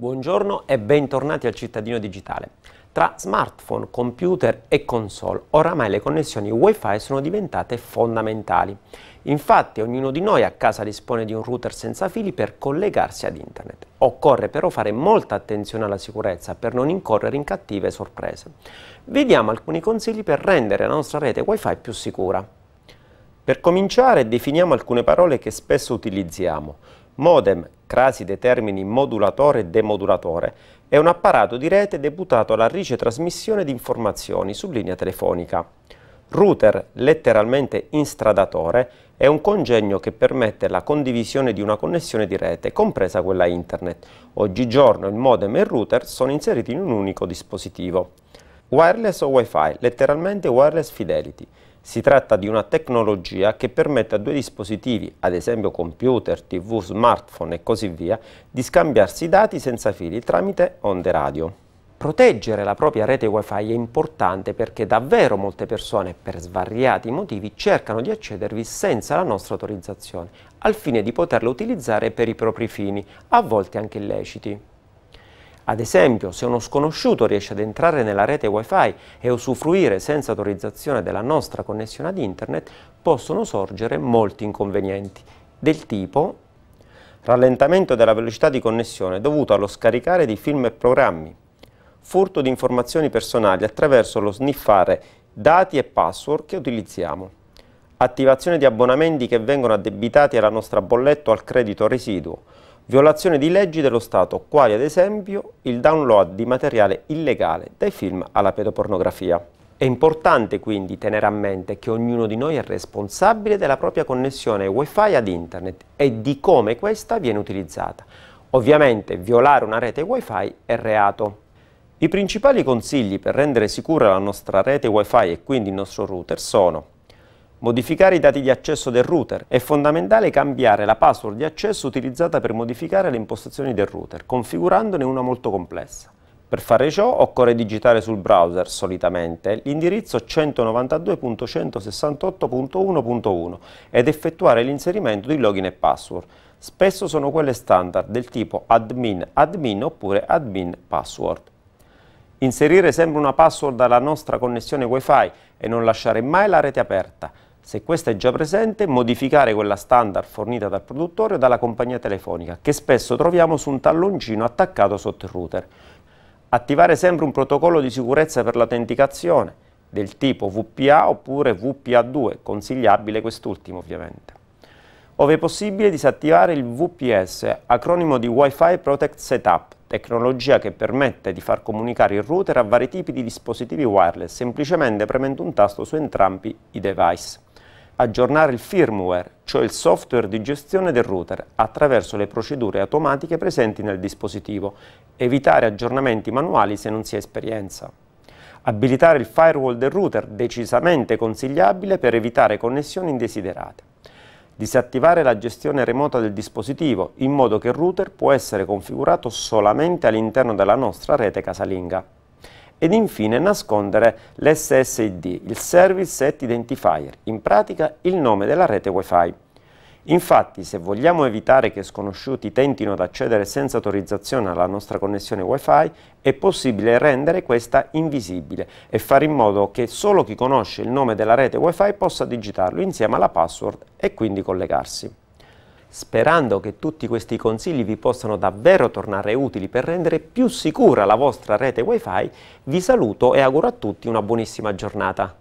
Buongiorno e bentornati al cittadino digitale. Tra smartphone, computer e console oramai le connessioni wifi sono diventate fondamentali. Infatti ognuno di noi a casa dispone di un router senza fili per collegarsi ad internet. Occorre però fare molta attenzione alla sicurezza per non incorrere in cattive sorprese. Vediamo alcuni consigli per rendere la nostra rete wifi più sicura. Per cominciare definiamo alcune parole che spesso utilizziamo. Modem, crasi dei termini modulatore e demodulatore, è un apparato di rete deputato alla ricetrasmissione di informazioni su linea telefonica. Router, letteralmente instradatore, è un congegno che permette la condivisione di una connessione di rete, compresa quella internet. Oggigiorno il modem e il router sono inseriti in un unico dispositivo. Wireless o Wi-Fi, letteralmente wireless fidelity, si tratta di una tecnologia che permette a due dispositivi, ad esempio computer, tv, smartphone e così via, di scambiarsi dati senza fili tramite onde radio. Proteggere la propria rete wifi è importante perché davvero molte persone, per svariati motivi, cercano di accedervi senza la nostra autorizzazione, al fine di poterla utilizzare per i propri fini, a volte anche illeciti. Ad esempio, se uno sconosciuto riesce ad entrare nella rete Wi-Fi e usufruire senza autorizzazione della nostra connessione ad Internet, possono sorgere molti inconvenienti, del tipo rallentamento della velocità di connessione dovuto allo scaricare di film e programmi, furto di informazioni personali attraverso lo sniffare dati e password che utilizziamo, attivazione di abbonamenti che vengono addebitati alla nostra bolletta o al credito residuo, violazione di leggi dello Stato, quali ad esempio il download di materiale illegale dai film alla pedopornografia. È importante quindi tenere a mente che ognuno di noi è responsabile della propria connessione wifi ad internet e di come questa viene utilizzata. Ovviamente violare una rete wifi è reato. I principali consigli per rendere sicura la nostra rete wifi e quindi il nostro router sono Modificare i dati di accesso del router. È fondamentale cambiare la password di accesso utilizzata per modificare le impostazioni del router, configurandone una molto complessa. Per fare ciò occorre digitare sul browser, solitamente, l'indirizzo 192.168.1.1 ed effettuare l'inserimento di login e password. Spesso sono quelle standard del tipo admin admin oppure admin password. Inserire sempre una password alla nostra connessione Wi-Fi e non lasciare mai la rete aperta se questa è già presente, modificare quella standard fornita dal produttore o dalla compagnia telefonica, che spesso troviamo su un talloncino attaccato sotto il router. Attivare sempre un protocollo di sicurezza per l'autenticazione, del tipo VPA oppure VPA2, consigliabile quest'ultimo ovviamente. Ove possibile disattivare il VPS, acronimo di Wi-Fi Protect Setup, tecnologia che permette di far comunicare il router a vari tipi di dispositivi wireless, semplicemente premendo un tasto su entrambi i device aggiornare il firmware, cioè il software di gestione del router, attraverso le procedure automatiche presenti nel dispositivo, evitare aggiornamenti manuali se non si ha esperienza. Abilitare il firewall del router, decisamente consigliabile per evitare connessioni indesiderate. Disattivare la gestione remota del dispositivo, in modo che il router può essere configurato solamente all'interno della nostra rete casalinga ed infine nascondere l'SSID, il Service Set Identifier, in pratica il nome della rete Wi-Fi. Infatti, se vogliamo evitare che sconosciuti tentino ad accedere senza autorizzazione alla nostra connessione Wi-Fi, è possibile rendere questa invisibile e fare in modo che solo chi conosce il nome della rete Wi-Fi possa digitarlo insieme alla password e quindi collegarsi sperando che tutti questi consigli vi possano davvero tornare utili per rendere più sicura la vostra rete wifi, vi saluto e auguro a tutti una buonissima giornata.